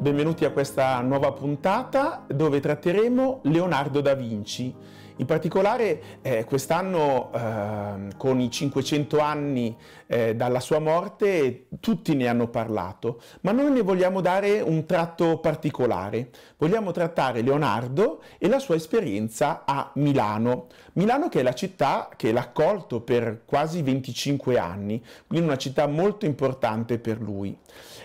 benvenuti a questa nuova puntata dove tratteremo Leonardo da Vinci. In particolare eh, quest'anno eh, con i 500 anni eh, dalla sua morte tutti ne hanno parlato, ma noi ne vogliamo dare un tratto particolare. Vogliamo trattare Leonardo e la sua esperienza a Milano, Milano che è la città che l'ha accolto per quasi 25 anni, quindi una città molto importante per lui.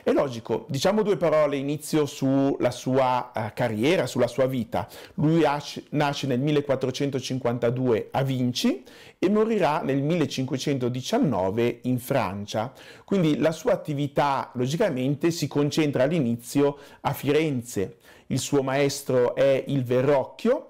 È logico, diciamo due parole inizio sulla sua uh, carriera, sulla sua vita. Lui nasce nel 1452 a Vinci e morirà nel 1519 in Francia. Quindi la sua attività logicamente si concentra all'inizio a Firenze. Il suo maestro è il Verrocchio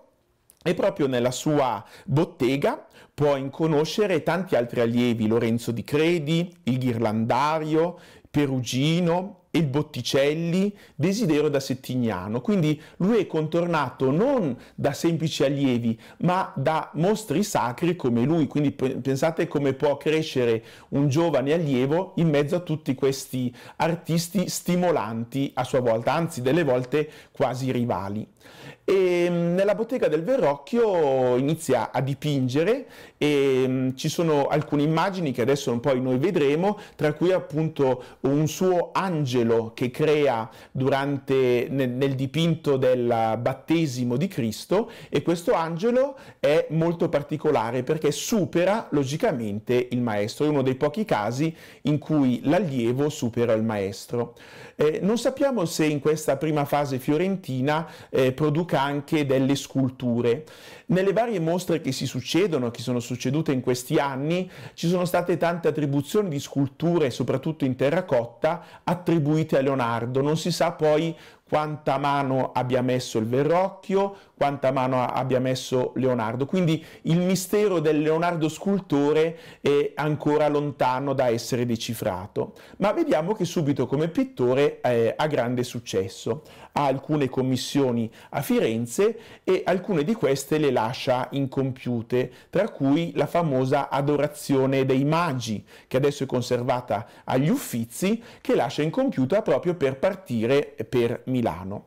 e proprio nella sua bottega può conoscere tanti altri allievi, Lorenzo Di Credi, il Ghirlandario, Perugino, il Botticelli, Desiderio da Settignano. Quindi lui è contornato non da semplici allievi, ma da mostri sacri come lui. Quindi pensate come può crescere un giovane allievo in mezzo a tutti questi artisti stimolanti a sua volta, anzi delle volte quasi rivali e mm, nella bottega del Verrocchio inizia a dipingere e mh, mm, ci sono alcune immagini che adesso poi noi vedremo, tra cui appunto un suo angelo che crea durante nel, nel dipinto del battesimo di Cristo e questo angelo è molto particolare perché supera logicamente il maestro, è uno dei pochi casi in cui l'allievo supera il maestro. Eh, non sappiamo se in questa prima fase fiorentina eh, produca anche delle sculture. Nelle varie mostre che si succedono, che sono succedute in questi anni, ci sono state tante attribuzioni di sculture, soprattutto in terracotta, attribuite a Leonardo. Non si sa poi quanta mano abbia messo il Verrocchio, quanta mano abbia messo Leonardo. Quindi il mistero del Leonardo scultore è ancora lontano da essere decifrato, ma vediamo che subito come pittore eh, ha grande successo. Ha alcune commissioni a Firenze e alcune di queste le lascia incompiute, tra cui la famosa adorazione dei magi, che adesso è conservata agli Uffizi, che lascia incompiuta proprio per partire per Milano. Milano.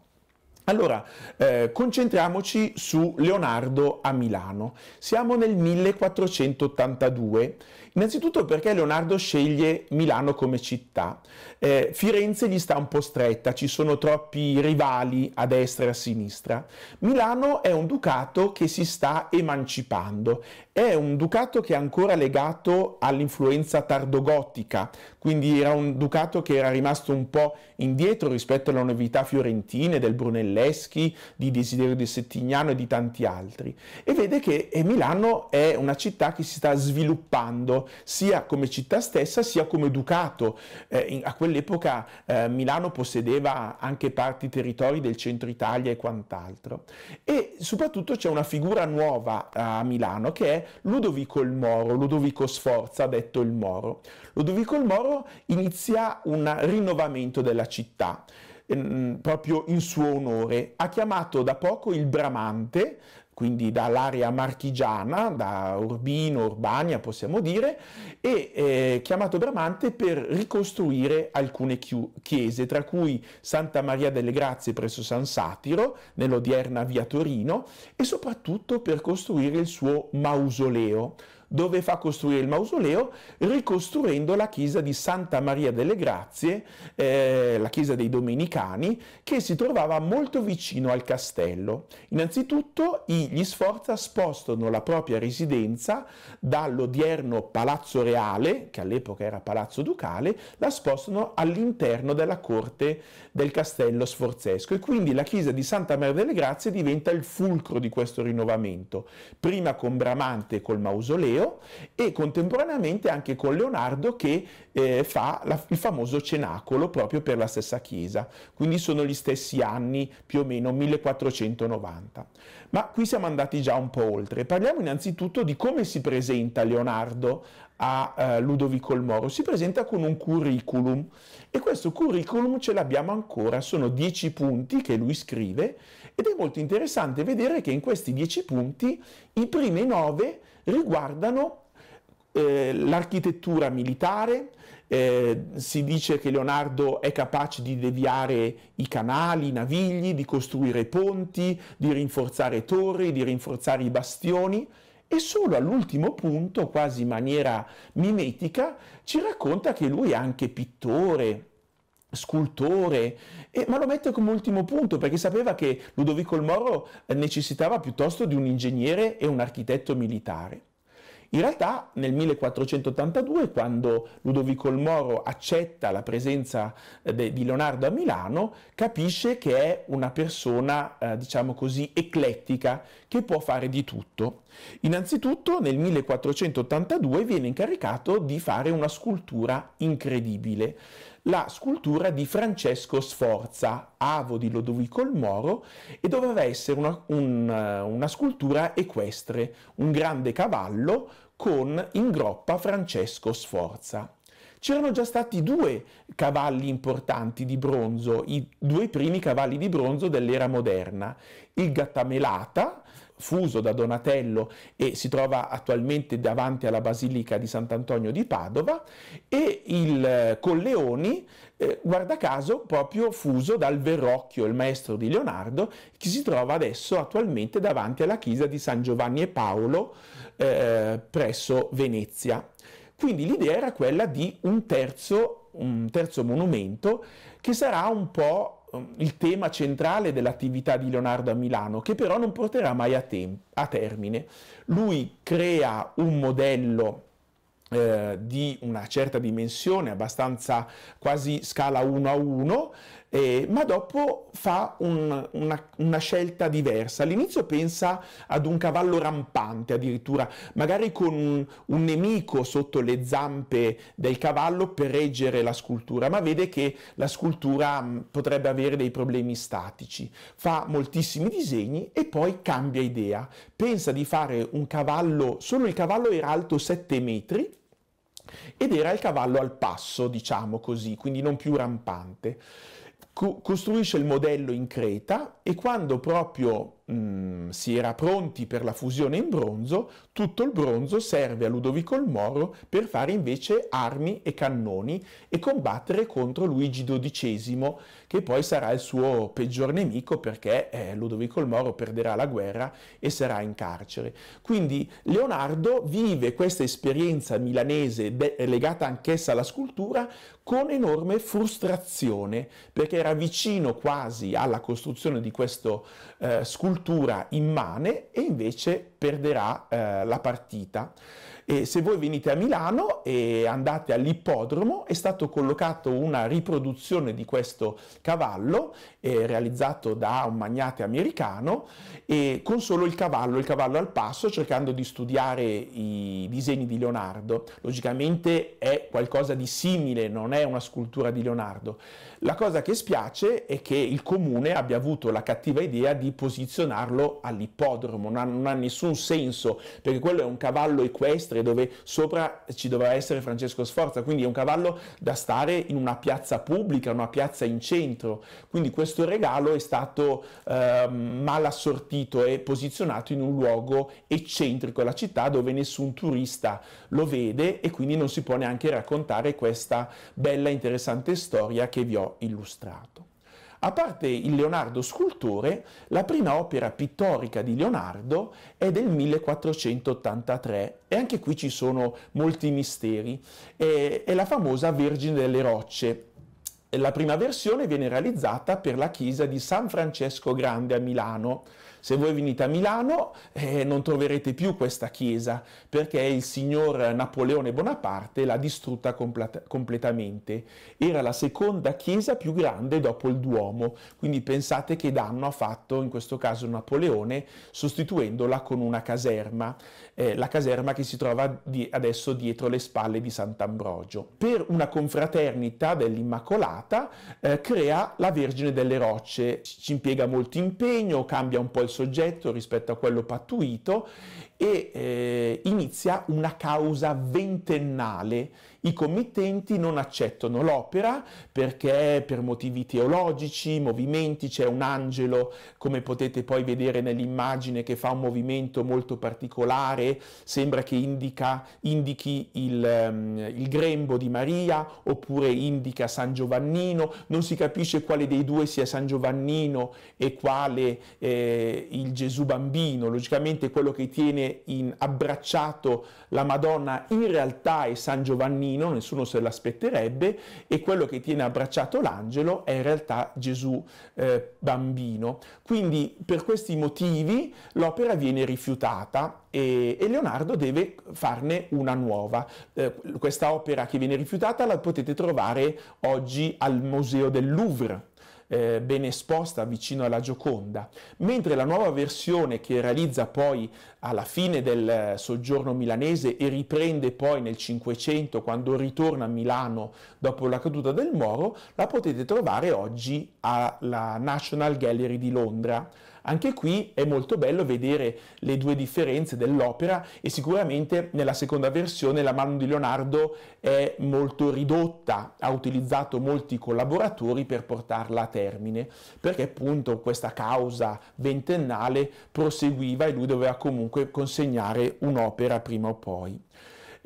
Allora, eh, concentriamoci su Leonardo a Milano. Siamo nel 1482 Innanzitutto perché Leonardo sceglie Milano come città. Eh, Firenze gli sta un po' stretta, ci sono troppi rivali a destra e a sinistra. Milano è un ducato che si sta emancipando, è un ducato che è ancora legato all'influenza tardogotica, quindi era un ducato che era rimasto un po' indietro rispetto alle novità fiorentine del Brunelleschi, di Desiderio di Settignano e di tanti altri. E vede che eh, Milano è una città che si sta sviluppando sia come città stessa sia come ducato. Eh, in, a quell'epoca eh, Milano possedeva anche parti territori del centro Italia e quant'altro. E soprattutto c'è una figura nuova eh, a Milano che è Ludovico il Moro, Ludovico Sforza, detto il Moro. Ludovico il Moro inizia un rinnovamento della città ehm, proprio in suo onore. Ha chiamato da poco il Bramante, quindi dall'area marchigiana, da Urbino, Urbania possiamo dire, e eh, chiamato Bramante per ricostruire alcune chiese, tra cui Santa Maria delle Grazie presso San Satiro, nell'odierna via Torino, e soprattutto per costruire il suo mausoleo dove fa costruire il mausoleo, ricostruendo la chiesa di Santa Maria delle Grazie, eh, la chiesa dei Domenicani, che si trovava molto vicino al castello. Innanzitutto gli Sforza spostano la propria residenza dall'odierno Palazzo Reale, che all'epoca era Palazzo Ducale, la spostano all'interno della corte del castello sforzesco e quindi la chiesa di Santa Maria delle Grazie diventa il fulcro di questo rinnovamento, prima con Bramante col mausoleo, Galileo e contemporaneamente anche con Leonardo che eh, fa la, il famoso cenacolo proprio per la stessa chiesa. Quindi sono gli stessi anni più o meno 1490. Ma qui siamo andati già un po' oltre. Parliamo innanzitutto di come si presenta Leonardo a eh, Ludovico il Moro. Si presenta con un curriculum e questo curriculum ce l'abbiamo ancora, sono dieci punti che lui scrive ed è molto interessante vedere che in questi dieci punti i primi nove riguardano eh, l'architettura militare, eh, si dice che Leonardo è capace di deviare i canali, i navigli, di costruire ponti, di rinforzare torri, di rinforzare i bastioni e solo all'ultimo punto, quasi in maniera mimetica, ci racconta che lui è anche pittore, scultore, eh, ma lo mette come ultimo punto perché sapeva che Ludovico il Moro necessitava piuttosto di un ingegnere e un architetto militare. In realtà nel 1482, quando Ludovico il Moro accetta la presenza eh, de, di Leonardo a Milano, capisce che è una persona, eh, diciamo così, eclettica, che può fare di tutto. Innanzitutto nel 1482 viene incaricato di fare una scultura incredibile la scultura di Francesco Sforza, avo di Lodovico il Moro, e doveva essere una, un, eh, una scultura equestre, un grande cavallo con in groppa Francesco Sforza. C'erano già stati due cavalli importanti di bronzo, i due primi cavalli di bronzo dell'era moderna, il Gattamelata, fuso da Donatello e si trova attualmente davanti alla Basilica di Sant'Antonio di Padova e il eh, Colleoni, eh, guarda caso, proprio fuso dal Verrocchio, il maestro di Leonardo, che si trova adesso attualmente davanti alla chiesa di San Giovanni e Paolo eh, presso Venezia. Quindi l'idea era quella di un terzo, un terzo monumento che sarà un po' Ehm, il tema centrale dell'attività di Leonardo a Milano, che però non porterà mai a, te- a termine. Lui crea un modello eh, di una certa dimensione, abbastanza quasi scala 1 a 1, eh, ma dopo fa un, una, una, scelta diversa. All'inizio pensa ad un cavallo rampante, addirittura magari con un, un nemico sotto le zampe del cavallo per reggere la scultura, ma vede che la scultura mm, potrebbe avere dei problemi statici. Fa moltissimi disegni e poi cambia idea. Pensa di fare un cavallo, solo il cavallo era alto 7 metri ed era il cavallo al passo, diciamo così, quindi non più rampante costruisce il modello in Creta e quando proprio Mm, si era pronti per la fusione in bronzo, tutto il bronzo serve a Ludovico il Moro per fare invece armi e cannoni e combattere contro Luigi XII, che poi sarà il suo peggior nemico perché eh, Ludovico il Moro perderà la guerra e sarà in carcere. Quindi Leonardo vive questa esperienza milanese de- legata anch'essa alla scultura con enorme frustrazione perché era vicino quasi alla costruzione di questo eh, scultore cultura immane e invece perderà eh, la partita. E se voi venite a Milano e andate all'ippodromo, è stato collocato una riproduzione di questo cavallo, eh, realizzato da un magnate americano, eh, con solo il cavallo, il cavallo al passo, cercando di studiare i disegni di Leonardo. Logicamente è qualcosa di simile, non è una scultura di Leonardo. La cosa che spiace è che il comune abbia avuto la cattiva idea di posizionarlo all'ippodromo, non ha, non ha nessun senso, perché quello è un cavallo equestre Silvestre, dove sopra ci dovrà essere Francesco Sforza, quindi è un cavallo da stare in una piazza pubblica, una piazza in centro, quindi questo regalo è stato eh, mal assortito e posizionato in un luogo eccentrico la città dove nessun turista lo vede e quindi non si può neanche raccontare questa bella interessante storia che vi ho illustrato. A parte il Leonardo scultore, la prima opera pittorica di Leonardo è del 1483 e anche qui ci sono molti misteri. È, è la famosa Vergine delle Rocce. La prima versione viene realizzata per la chiesa di San Francesco Grande a Milano. Se voi venite a Milano eh, non troverete più questa chiesa perché il signor Napoleone Bonaparte l'ha distrutta completa- completamente. Era la seconda chiesa più grande dopo il Duomo, quindi pensate che danno ha fatto in questo caso Napoleone sostituendola con una caserma, eh, la caserma che si trova di- adesso dietro le spalle di Sant'Ambrogio. Per una confraternita dell'Immacolata eh, crea la Vergine delle Rocce, ci impiega molto impegno, cambia un po' il al soggetto rispetto a quello pattuito e eh, inizia una causa ventennale i committenti non accettano l'opera perché per motivi teologici, movimenti, c'è un angelo, come potete poi vedere nell'immagine, che fa un movimento molto particolare, sembra che indica, indichi il, um, il grembo di Maria oppure indica San Giovannino, non si capisce quale dei due sia San Giovannino e quale eh, il Gesù bambino, logicamente quello che tiene in, abbracciato la Madonna in realtà è San Giovannino, bambino, nessuno se l'aspetterebbe, e quello che tiene abbracciato l'angelo è in realtà Gesù eh, bambino. Quindi per questi motivi l'opera viene rifiutata e, e Leonardo deve farne una nuova. Eh, questa opera che viene rifiutata la potete trovare oggi al Museo del Louvre eh, ben esposta vicino alla Gioconda, mentre la nuova versione che realizza poi alla fine del eh, soggiorno milanese e riprende poi nel Cinquecento quando ritorna a Milano dopo la caduta del Moro, la potete trovare oggi alla National Gallery di Londra anche qui è molto bello vedere le due differenze dell'opera e sicuramente nella seconda versione la mano di Leonardo è molto ridotta, ha utilizzato molti collaboratori per portarla a termine, perché appunto questa causa ventennale proseguiva e lui doveva comunque consegnare un'opera prima o poi.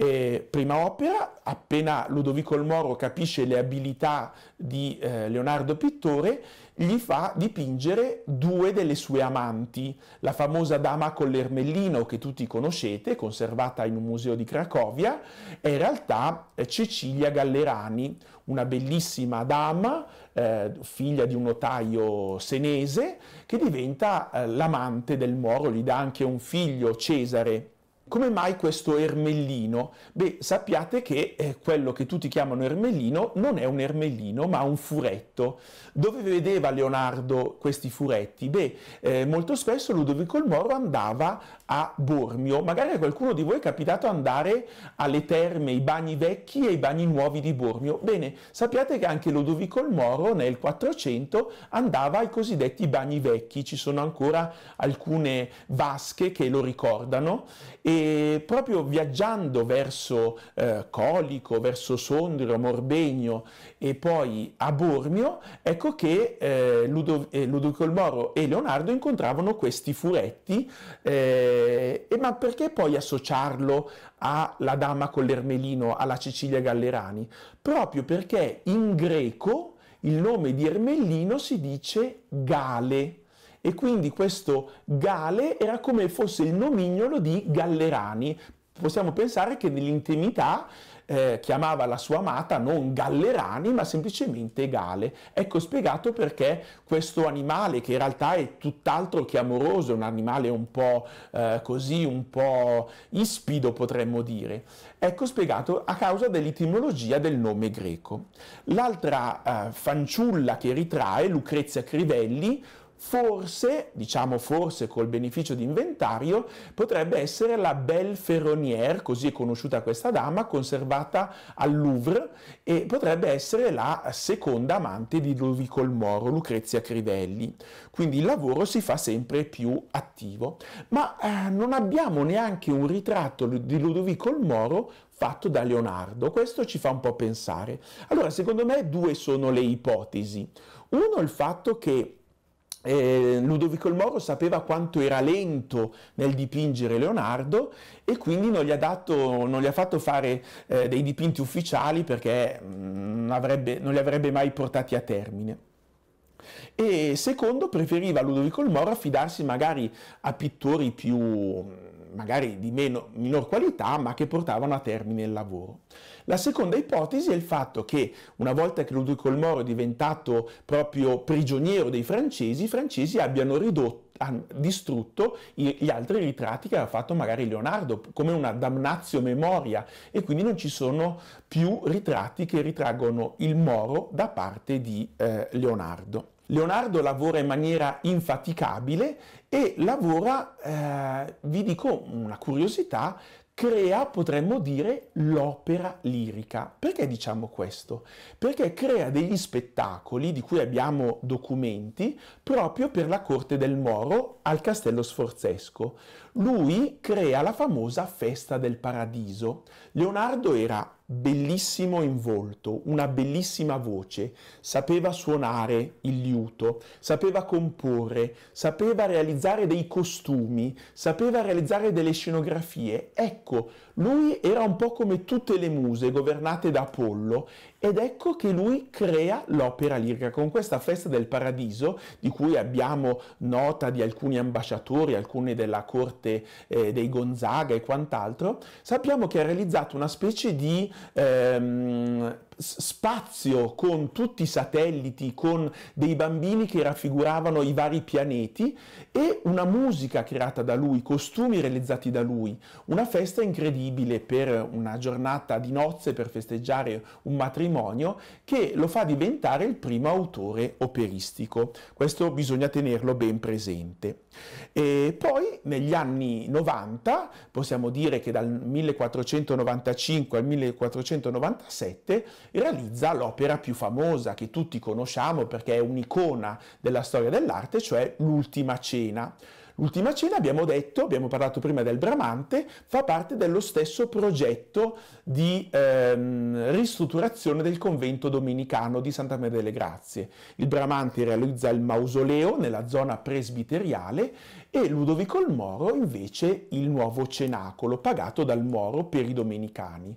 Eh, prima opera, appena Ludovico il Moro capisce le abilità di eh, Leonardo Pittore, gli fa dipingere due delle sue amanti, la famosa dama con l'ermellino che tutti conoscete, conservata in un museo di Cracovia, è in realtà eh, Cecilia Gallerani, una bellissima dama, eh, figlia di un notaio senese, che diventa eh, l'amante del Moro, gli dà anche un figlio, Cesare, come mai questo ermellino? Beh, sappiate che eh, quello che tutti chiamano ermellino non è un ermellino, ma un furetto. Dove vedeva Leonardo questi furetti? Beh, eh, molto spesso Ludovico il Moro andava a Bormio. Magari a qualcuno di voi è capitato andare alle terme, i bagni vecchi e i bagni nuovi di Bormio. Bene, sappiate che anche Ludovico il Moro nel 400 andava ai cosiddetti bagni vecchi. Ci sono ancora alcune vasche che lo ricordano e proprio viaggiando verso eh, Colico, verso Sondrio, Morbegno e poi a Bormio, ecco che eh, Ludo, eh, Ludovico il Moro e Leonardo incontravano questi furetti, eh, e ma perché poi associarlo alla dama con l'ermelino, alla Cecilia Gallerani? Proprio perché in greco il nome di ermellino si dice gale e quindi questo Gale era come fosse il nomignolo di Gallerani. Possiamo pensare che nell'intimità eh, chiamava la sua amata non Gallerani ma semplicemente Gale. Ecco spiegato perché questo animale che in realtà è tutt'altro che amoroso, è un animale un po' eh, così, un po' ispido potremmo dire, ecco spiegato a causa dell'etimologia del nome greco. L'altra eh, fanciulla che ritrae, Lucrezia Crivelli, forse, diciamo forse col beneficio di inventario, potrebbe essere la Belle Ferronière, così è conosciuta questa dama, conservata al Louvre, e potrebbe essere la seconda amante di Ludovico il Moro, Lucrezia Crivelli. Quindi il lavoro si fa sempre più attivo, ma eh, non abbiamo neanche un ritratto di Ludovico il Moro fatto da Leonardo. Questo ci fa un po' pensare. Allora, secondo me due sono le ipotesi. Uno il fatto che eh, Ludovico il Moro sapeva quanto era lento nel dipingere Leonardo e quindi non gli ha, dato, non gli ha fatto fare eh, dei dipinti ufficiali perché mh, mm, avrebbe, non li avrebbe mai portati a termine. E secondo, preferiva Ludovico il Moro affidarsi magari a pittori più mm, magari di meno, minor qualità, ma che portavano a termine il lavoro. La seconda ipotesi è il fatto che una volta che Ludovico il Moro è diventato proprio prigioniero dei francesi, i francesi abbiano ridotto distrutto gli altri ritratti che aveva fatto magari Leonardo, come una damnazio memoria, e quindi non ci sono più ritratti che ritraggono il Moro da parte di eh, Leonardo. Leonardo lavora in maniera infaticabile e lavora, eh, vi dico una curiosità, crea, potremmo dire, l'opera lirica. Perché diciamo questo? Perché crea degli spettacoli di cui abbiamo documenti proprio per la corte del Moro al Castello Sforzesco. Lui crea la famosa Festa del Paradiso. Leonardo era bellissimo in volto, una bellissima voce, sapeva suonare il liuto, sapeva comporre, sapeva realizzare dei costumi, sapeva realizzare delle scenografie. Ecco, lui era un po' come tutte le muse governate da Apollo ed ecco che lui crea l'opera lirica con questa festa del paradiso di cui abbiamo nota di alcuni ambasciatori, alcuni della corte eh, dei Gonzaga e quant'altro. Sappiamo che ha realizzato una specie di ehm, spazio con tutti i satelliti, con dei bambini che raffiguravano i vari pianeti e una musica creata da lui, costumi realizzati da lui, una festa incredibile per una giornata di nozze per festeggiare un matrimonio che lo fa diventare il primo autore operistico. Questo bisogna tenerlo ben presente. E poi negli anni 90, possiamo dire che dal 1495 al 1497, realizza l'opera più famosa che tutti conosciamo perché è un'icona della storia dell'arte, cioè l'ultima cena. L'ultima cena, abbiamo detto, abbiamo parlato prima del Bramante, fa parte dello stesso progetto di ehm, ristrutturazione del convento domenicano di Santa Maria delle Grazie. Il Bramante realizza il mausoleo nella zona presbiteriale e Ludovico il Moro invece il nuovo cenacolo pagato dal Moro per i domenicani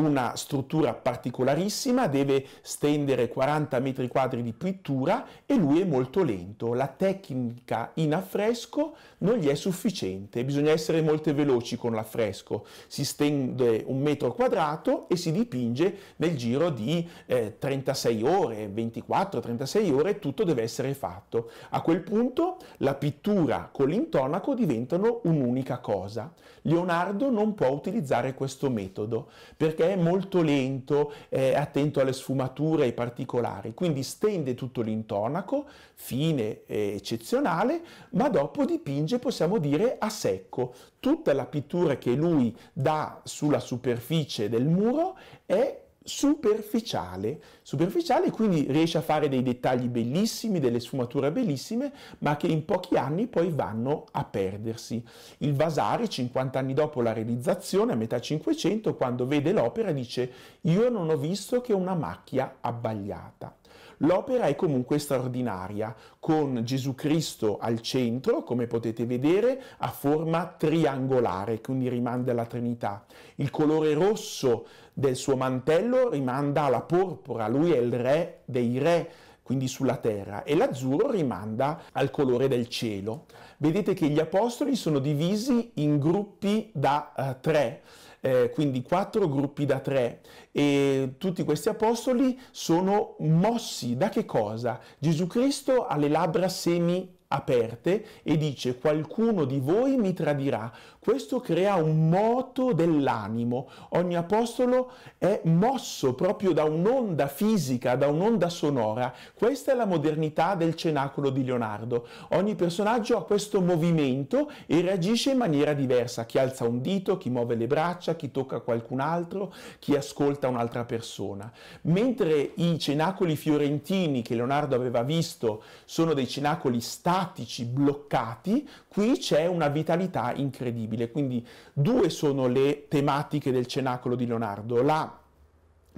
una struttura particolarissima, deve stendere 40 metri quadri di pittura e lui è molto lento. La tecnica in affresco non gli è sufficiente, bisogna essere molto veloci con l'affresco. Si stende un metro quadrato e si dipinge nel giro di eh, 36 ore, 24-36 ore, tutto deve essere fatto. A quel punto la pittura con l'intonaco diventano un'unica cosa. Leonardo non può utilizzare questo metodo perché è molto lento, è attento alle sfumature, ai particolari, quindi stende tutto l'intonaco, fine e eccezionale, ma dopo dipinge, possiamo dire, a secco. Tutta la pittura che lui dà sulla superficie del muro è superficiale, superficiale quindi riesce a fare dei dettagli bellissimi, delle sfumature bellissime, ma che in pochi anni poi vanno a perdersi. Il Vasari, 50 anni dopo la realizzazione, a metà 500, quando vede l'opera dice io non ho visto che una macchia abbagliata. L'opera è comunque straordinaria, con Gesù Cristo al centro, come potete vedere, a forma triangolare, quindi rimanda alla Trinità. Il colore rosso del suo mantello rimanda alla porpora, lui è il re dei re, quindi sulla terra, e l'azzurro rimanda al colore del cielo. Vedete che gli apostoli sono divisi in gruppi da eh, tre eh, quindi quattro gruppi da tre e tutti questi apostoli sono mossi da che cosa? Gesù Cristo ha le labbra semi aperte e dice qualcuno di voi mi tradirà, questo crea un moto dell'animo. Ogni apostolo è mosso proprio da un'onda fisica, da un'onda sonora. Questa è la modernità del cenacolo di Leonardo. Ogni personaggio ha questo movimento e reagisce in maniera diversa. Chi alza un dito, chi muove le braccia, chi tocca qualcun altro, chi ascolta un'altra persona. Mentre i cenacoli fiorentini che Leonardo aveva visto sono dei cenacoli statici, bloccati, qui c'è una vitalità incredibile disponibile. Quindi due sono le tematiche del Cenacolo di Leonardo, la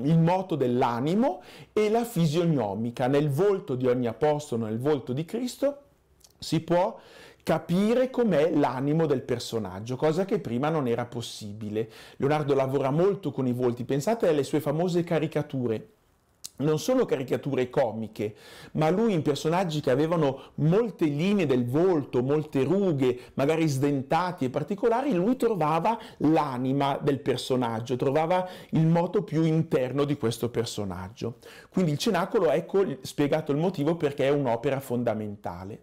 il moto dell'animo e la fisionomica. Nel volto di ogni apostolo, nel volto di Cristo, si può capire com'è l'animo del personaggio, cosa che prima non era possibile. Leonardo lavora molto con i volti, pensate alle sue famose caricature non sono caricature comiche, ma lui in personaggi che avevano molte linee del volto, molte rughe, magari sdentati e particolari, lui trovava l'anima del personaggio, trovava il moto più interno di questo personaggio. Quindi il Cenacolo, ecco spiegato il motivo perché è un'opera fondamentale.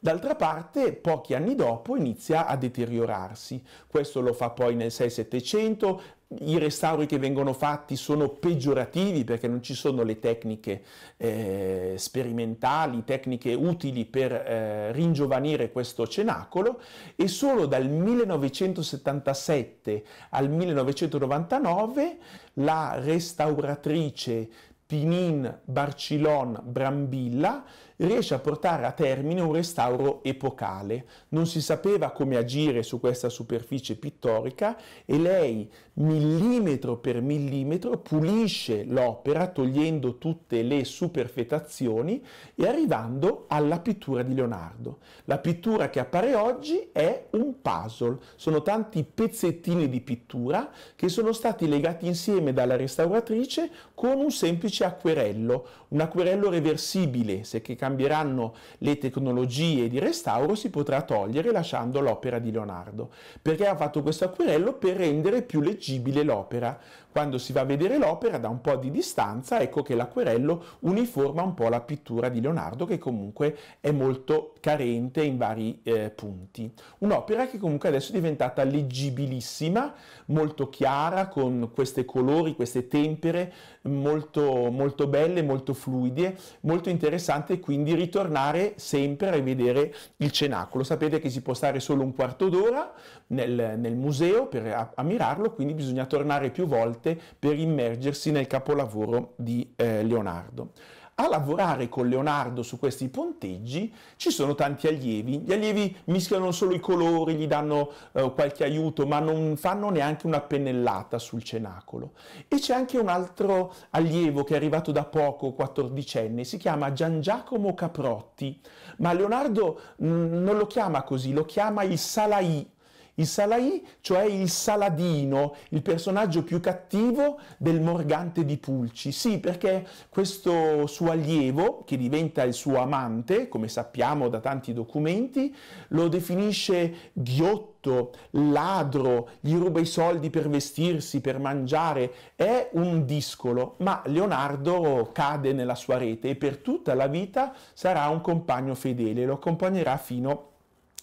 D'altra parte, pochi anni dopo inizia a deteriorarsi. Questo lo fa poi nel 6700. i restauri che vengono fatti sono peggiorativi perché non ci sono le tecniche eh, sperimentali, tecniche utili per eh, ringiovanire questo cenacolo e solo dal 1977 al 1999 la restauratrice Pinin Barcilon Brambilla riesce a portare a termine un restauro epocale. Non si sapeva come agire su questa superficie pittorica e lei millimetro per millimetro pulisce l'opera togliendo tutte le superfetazioni e arrivando alla pittura di Leonardo. La pittura che appare oggi è un puzzle, sono tanti pezzettini di pittura che sono stati legati insieme dalla restauratrice con un semplice acquerello, un acquerello reversibile, se che cambia cambieranno le tecnologie di restauro, si potrà togliere lasciando l'opera di Leonardo, perché ha fatto questo acquerello per rendere più leggibile l'opera. Quando si va a vedere l'opera da un po' di distanza, ecco che l'acquerello uniforma un po' la pittura di Leonardo che comunque è molto carente in vari eh, punti. Un'opera che comunque adesso è diventata leggibilissima, molto chiara, con questi colori, queste tempere molto, molto belle, molto fluide, molto interessante quindi ritornare sempre a rivedere il cenacolo. Sapete che si può stare solo un quarto d'ora nel, nel museo per ammirarlo, quindi bisogna tornare più volte volte per immergersi nel capolavoro di eh, Leonardo. A lavorare con Leonardo su questi ponteggi ci sono tanti allievi. Gli allievi mischiano solo i colori, gli danno eh, qualche aiuto, ma non fanno neanche una pennellata sul cenacolo. E c'è anche un altro allievo che è arrivato da poco, 14enne, si chiama Gian Giacomo Caprotti, ma Leonardo mh, mm, non lo chiama così, lo chiama il Salai il Salai, cioè il Saladino, il personaggio più cattivo del Morgante di Pulci. Sì, perché questo suo allievo, che diventa il suo amante, come sappiamo da tanti documenti, lo definisce ghiotto ladro, gli ruba i soldi per vestirsi, per mangiare, è un discolo, ma Leonardo cade nella sua rete e per tutta la vita sarà un compagno fedele, lo accompagnerà fino a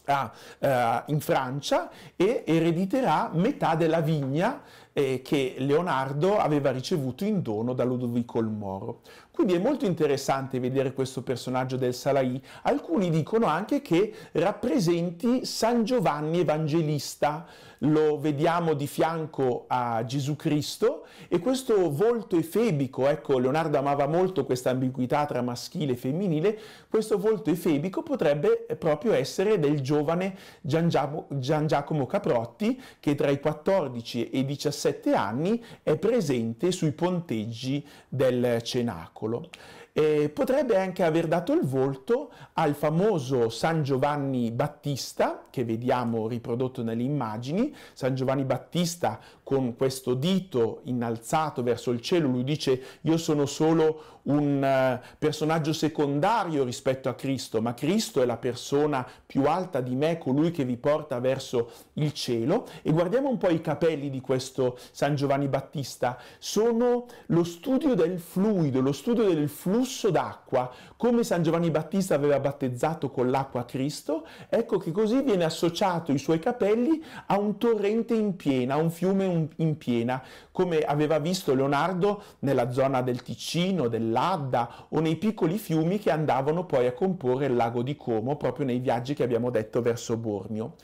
eh, in Francia e erediterà metà della vigna eh, che Leonardo aveva ricevuto in dono da Ludovico il Moro. Quindi è molto interessante vedere questo personaggio del Salai. Alcuni dicono anche che rappresenti San Giovanni Evangelista. Lo vediamo di fianco a Gesù Cristo e questo volto efebico, ecco Leonardo amava molto questa ambiguità tra maschile e femminile, questo volto efebico potrebbe proprio essere del giovane Gian, Giacomo, Gian Giacomo Caprotti che tra i 14 e i 17 anni è presente sui ponteggi del Cenacolo miracolo. E potrebbe anche aver dato il volto al famoso San Giovanni Battista, che vediamo riprodotto nelle immagini, San Giovanni Battista con questo dito innalzato verso il cielo, lui dice io sono solo un eh, personaggio secondario rispetto a Cristo, ma Cristo è la persona più alta di me, colui che vi porta verso il cielo. E guardiamo un po' i capelli di questo San Giovanni Battista, sono lo studio del fluido, lo studio del flusso d'acqua, come San Giovanni Battista aveva battezzato con l'acqua Cristo, ecco che così viene associato i suoi capelli a un torrente in piena, a un fiume in in, in piena, come aveva visto Leonardo nella zona del Ticino, dell'Adda o nei piccoli fiumi che andavano poi a comporre il lago di Como, proprio nei viaggi che abbiamo detto verso Bormio.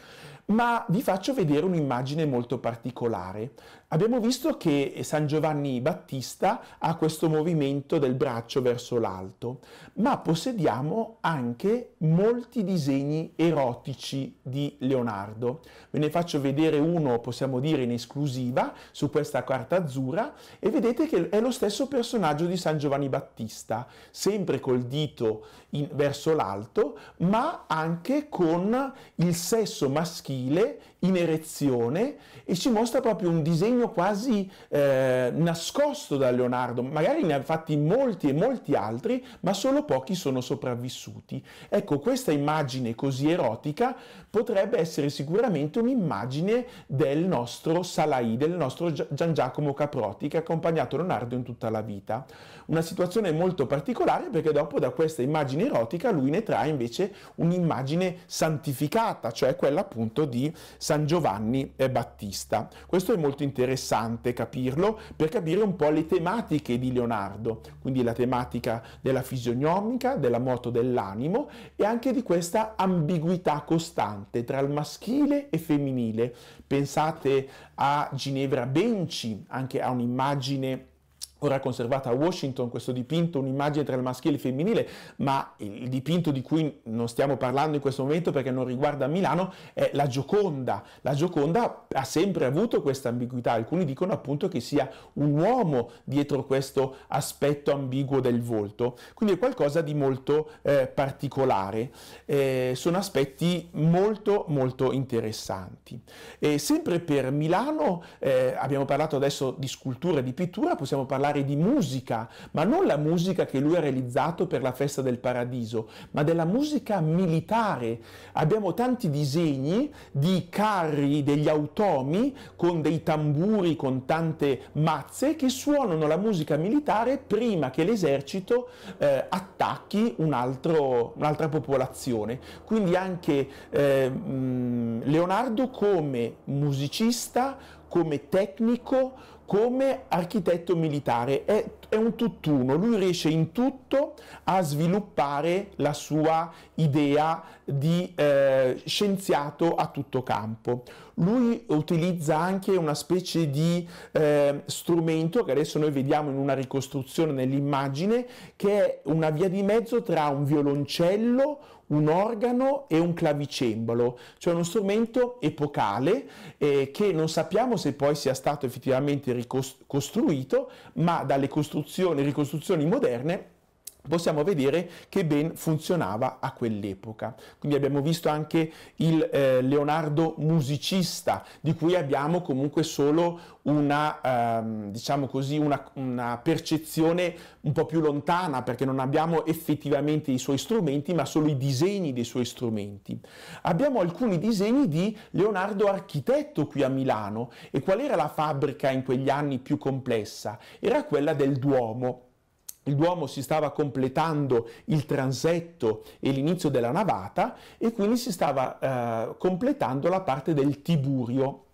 ma vi faccio vedere un'immagine molto particolare. Abbiamo visto che San Giovanni Battista ha questo movimento del braccio verso l'alto, ma possediamo anche molti disegni erotici di Leonardo. Ve ne faccio vedere uno, possiamo dire, in esclusiva su questa carta azzurra e vedete che è lo stesso personaggio di San Giovanni Battista, sempre col dito in, verso l'alto, ma anche con il sesso maschile in erezione e ci mostra proprio un disegno genio quasi eh, nascosto da Leonardo, magari ne ha fatti molti e molti altri, ma solo pochi sono sopravvissuti. Ecco, questa immagine così erotica potrebbe essere sicuramente un'immagine del nostro Salai, del nostro Gian Giacomo Caproti, che ha accompagnato Leonardo in tutta la vita. Una situazione molto particolare perché dopo da questa immagine erotica lui ne trae invece un'immagine santificata, cioè quella appunto di San Giovanni eh, Battista. Questo è molto interessante interessante capirlo per capire un po' le tematiche di Leonardo, quindi la tematica della fisionomica, della moto dell'animo e anche di questa ambiguità costante tra il maschile e femminile. Pensate a Ginevra Benci, anche a un'immagine Ora è conservata a Washington questo dipinto, un'immagine tra il maschile e il femminile, ma il dipinto di cui non stiamo parlando in questo momento perché non riguarda Milano è la Gioconda. La Gioconda ha sempre avuto questa ambiguità, alcuni dicono appunto che sia un uomo dietro questo aspetto ambiguo del volto, quindi è qualcosa di molto eh, particolare, eh, sono aspetti molto molto interessanti. E sempre per Milano, eh, abbiamo parlato adesso di scultura e di pittura, possiamo parlare parlare di musica, ma non la musica che lui ha realizzato per la festa del paradiso, ma della musica militare. Abbiamo tanti disegni di carri, degli automi con dei tamburi, con tante mazze che suonano la musica militare prima che l'esercito eh, attacchi un altro, un'altra popolazione. Quindi anche eh, Leonardo come musicista, come tecnico, come architetto militare. È è un tutt'uno, lui riesce in tutto a sviluppare la sua idea di eh, scienziato a tutto campo. Lui utilizza anche una specie di eh, strumento che adesso noi vediamo in una ricostruzione nell'immagine, che è una via di mezzo tra un violoncello, un organo e un clavicembalo, cioè uno strumento epocale eh, che non sappiamo se poi sia stato effettivamente ricostruito, ma dalle costruzioni ricostruzioni, ricostruzioni moderne possiamo vedere che ben funzionava a quell'epoca. Quindi abbiamo visto anche il eh, Leonardo musicista, di cui abbiamo comunque solo una, ehm, diciamo così, una, una, percezione un po' più lontana, perché non abbiamo effettivamente i suoi strumenti, ma solo i disegni dei suoi strumenti. Abbiamo alcuni disegni di Leonardo architetto qui a Milano, e qual era la fabbrica in quegli anni più complessa? Era quella del Duomo il Duomo si stava completando il transetto e l'inizio della navata e quindi si stava eh, completando la parte del Tiburio,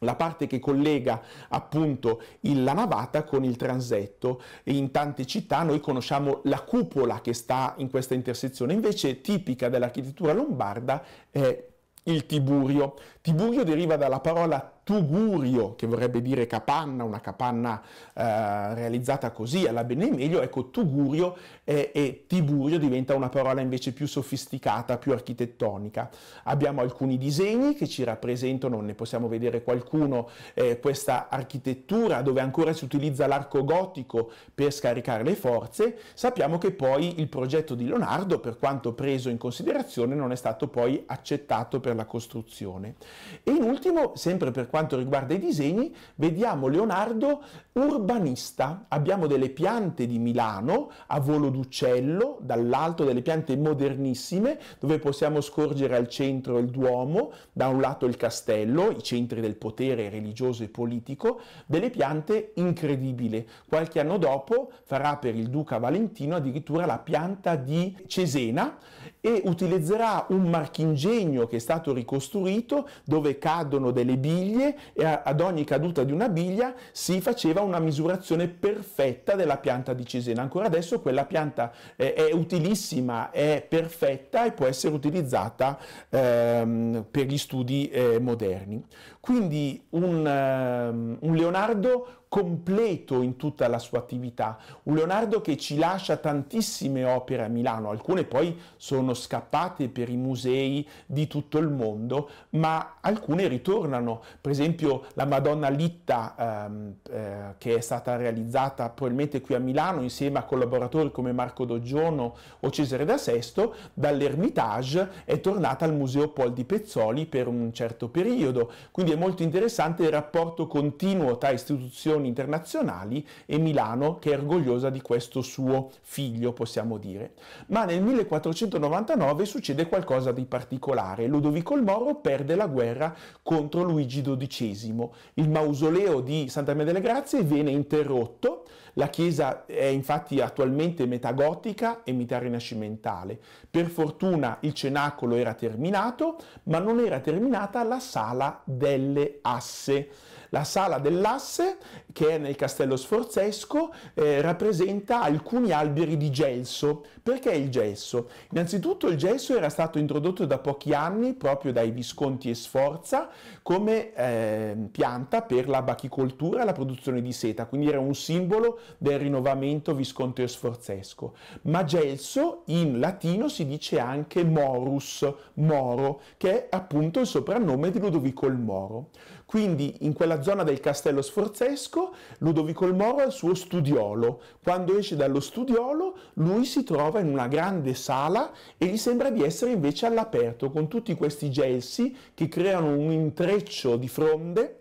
la parte che collega appunto il, la navata con il transetto. E in tante città noi conosciamo la cupola che sta in questa intersezione, invece tipica dell'architettura lombarda è il Tiburio. Tiburio deriva dalla parola tugurio, che vorrebbe dire capanna, una capanna eh, realizzata così alla meglio, ecco tugurio eh, e tiburio diventa una parola invece più sofisticata, più architettonica. Abbiamo alcuni disegni che ci rappresentano, ne possiamo vedere qualcuno, eh, questa architettura dove ancora si utilizza l'arco gotico per scaricare le forze. Sappiamo che poi il progetto di Leonardo, per quanto preso in considerazione, non è stato poi accettato per la costruzione. E in ultimo, sempre per quanto quanto riguarda i disegni, vediamo Leonardo urbanista. Abbiamo delle piante di Milano a volo d'uccello, dall'alto delle piante modernissime, dove possiamo scorgere al centro il Duomo, da un lato il castello, i centri del potere religioso e politico, delle piante incredibili. Qualche anno dopo farà per il duca Valentino addirittura la pianta di Cesena e utilizzerà un marchingegno che è stato ricostruito dove cadono delle biglie e a, ad ogni caduta di una biglia si faceva una misurazione perfetta della pianta di Cesena. Ancora adesso quella pianta eh, è utilissima, è perfetta e può essere utilizzata ehm, per gli studi eh, moderni. Quindi un, ehm, un, Leonardo completo in tutta la sua attività, un Leonardo che ci lascia tantissime opere a Milano, alcune poi sono scappate per i musei di tutto il mondo, ma alcune ritornano, per esempio la Madonna Litta um, eh, che è stata realizzata probabilmente qui a Milano insieme a collaboratori come Marco Doggiono o Cesare da Sesto, dall'Ermitage è tornata al Museo Pol di Pezzoli per un certo periodo, quindi è molto interessante il rapporto continuo tra istituzioni internazionali e Milano, che è orgogliosa di questo suo figlio, possiamo dire. Ma nel 1499 succede qualcosa di particolare. Ludovico il Moro perde la guerra contro Luigi XII. Il mausoleo di Santa Maria delle Grazie viene interrotto la chiesa è infatti attualmente metà gotica e metà rinascimentale. Per fortuna il cenacolo era terminato, ma non era terminata la sala delle asse. La sala dell'asse, che è nel Castello Sforzesco, eh, rappresenta alcuni alberi di gelso. Perché il gelso? Innanzitutto il gelso era stato introdotto da pochi anni proprio dai Visconti e Sforza come eh, pianta per la bachicoltura e la produzione di seta, quindi era un simbolo del rinnovamento Visconti e sforzesco. Ma gelso in latino si dice anche morus, moro, che è appunto il soprannome di Ludovico il Moro. Quindi in quella zona del castello sforzesco Ludovico il Moro ha il suo studiolo. Quando esce dallo studiolo lui si trova in una grande sala e gli sembra di essere invece all'aperto con tutti questi gelsi che creano un intreccio di fronde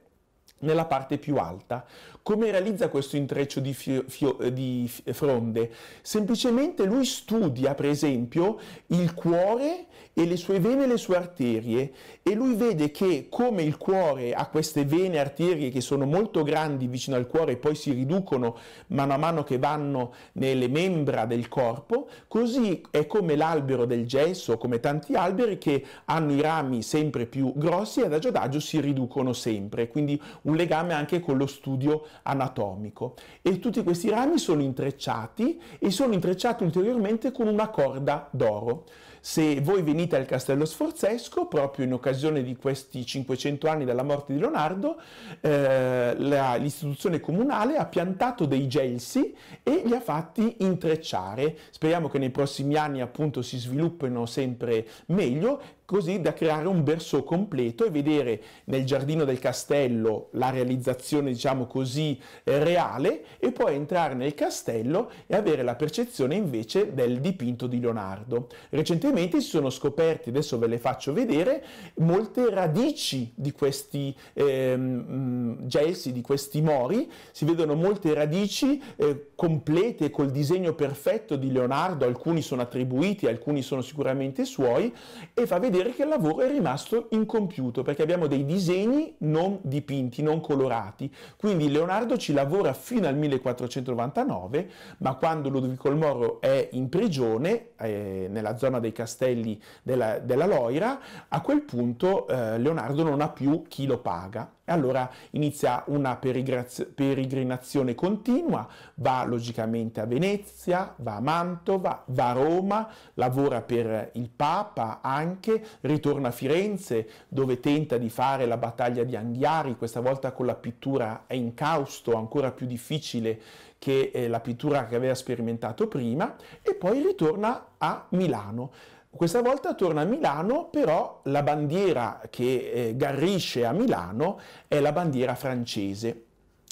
nella parte più alta. Come realizza questo intreccio di, fio, fio, eh, di eh, fronde? Semplicemente lui studia, per esempio, il cuore e le sue vene e le sue arterie e lui vede che come il cuore ha queste vene e arterie che sono molto grandi vicino al cuore e poi si riducono mano a mano che vanno nelle membra del corpo, così è come l'albero del gesso, come tanti alberi che hanno i rami sempre più grossi e adagio adagio si riducono sempre, quindi un legame anche con lo studio anatomico e tutti questi rami sono intrecciati e sono intrecciati ulteriormente con una corda d'oro. Se voi venite al Castello Sforzesco, proprio in occasione di questi 500 anni dalla morte di Leonardo, eh, la, l'istituzione comunale ha piantato dei gelsi e li ha fatti intrecciare. Speriamo che nei prossimi anni appunto si sviluppino sempre meglio così da creare un berceau completo e vedere nel giardino del castello la realizzazione, diciamo così, eh, reale e poi entrare nel castello e avere la percezione invece del dipinto di Leonardo. Recentemente si sono scoperti, adesso ve le faccio vedere, molte radici di questi ehm, gelsi, di questi mori, si vedono molte radici eh, complete col disegno perfetto di Leonardo, alcuni sono attribuiti, alcuni sono sicuramente suoi e fa vedere vedere che il lavoro è rimasto incompiuto perché abbiamo dei disegni non dipinti, non colorati. Quindi Leonardo ci lavora fino al 1499, ma quando Ludovico il Moro è in prigione, eh, nella zona dei castelli della, della Loira, a quel punto eh, Leonardo non ha più chi lo paga e allora inizia una peregrinazione continua, va logicamente a Venezia, va a Mantova, va a Roma, lavora per il Papa anche, ritorna a Firenze dove tenta di fare la battaglia di Anghiari, questa volta con la pittura in causto, ancora più difficile che eh, la pittura che aveva sperimentato prima, e poi ritorna a Milano questa volta torna a Milano, però la bandiera che eh, garrisce a Milano è la bandiera francese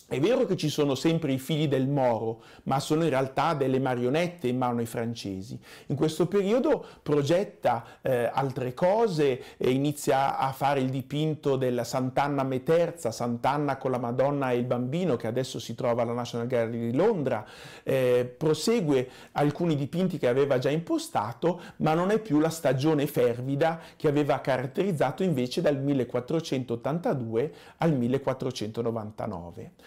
è vero che ci sono sempre i figli del Moro, ma sono in realtà delle marionette in mano ai francesi. In questo periodo progetta eh, altre cose e inizia a fare il dipinto della Sant'Anna Meterza, Sant'Anna con la Madonna e il bambino che adesso si trova alla National Gallery di Londra. Eh, prosegue alcuni dipinti che aveva già impostato, ma non è più la stagione fervida che aveva caratterizzato invece dal 1482 al 1499.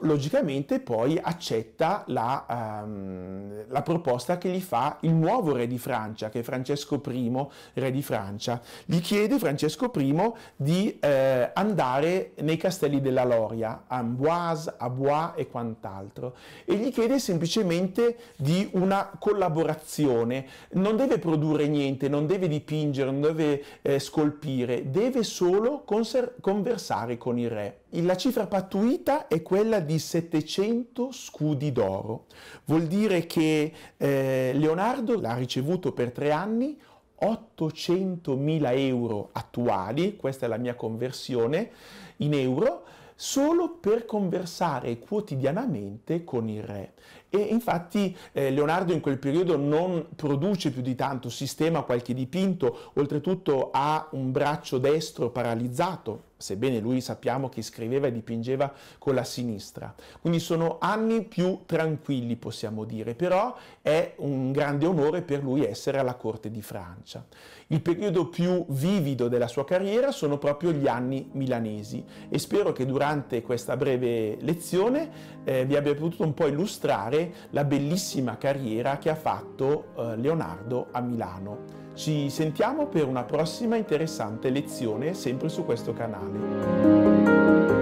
logicamente poi accetta la, um, la, proposta che gli fa il nuovo re di Francia, che è Francesco I, re di Francia. Gli chiede Francesco I di eh, andare nei castelli della Loria, a Amboise, a Bois e quant'altro, e gli chiede semplicemente di una collaborazione. Non deve produrre niente, non deve dipingere, non deve eh, scolpire, deve solo conversare con il re. La cifra pattuita è quella quella di 700 scudi d'oro. Vuol dire che eh, Leonardo l'ha ricevuto per tre anni 800.000 euro attuali, questa è la mia conversione in euro, solo per conversare quotidianamente con il re. E infatti eh, Leonardo in quel periodo non produce più di tanto, sistema qualche dipinto, oltretutto ha un braccio destro paralizzato sebbene lui sappiamo che scriveva e dipingeva con la sinistra. Quindi sono anni più tranquilli, possiamo dire, però è un grande onore per lui essere alla corte di Francia. Il periodo più vivido della sua carriera sono proprio gli anni milanesi e spero che durante questa breve lezione eh, vi abbia potuto un po' illustrare la bellissima carriera che ha fatto eh, Leonardo a Milano. Ci sentiamo per una prossima interessante lezione sempre su questo canale.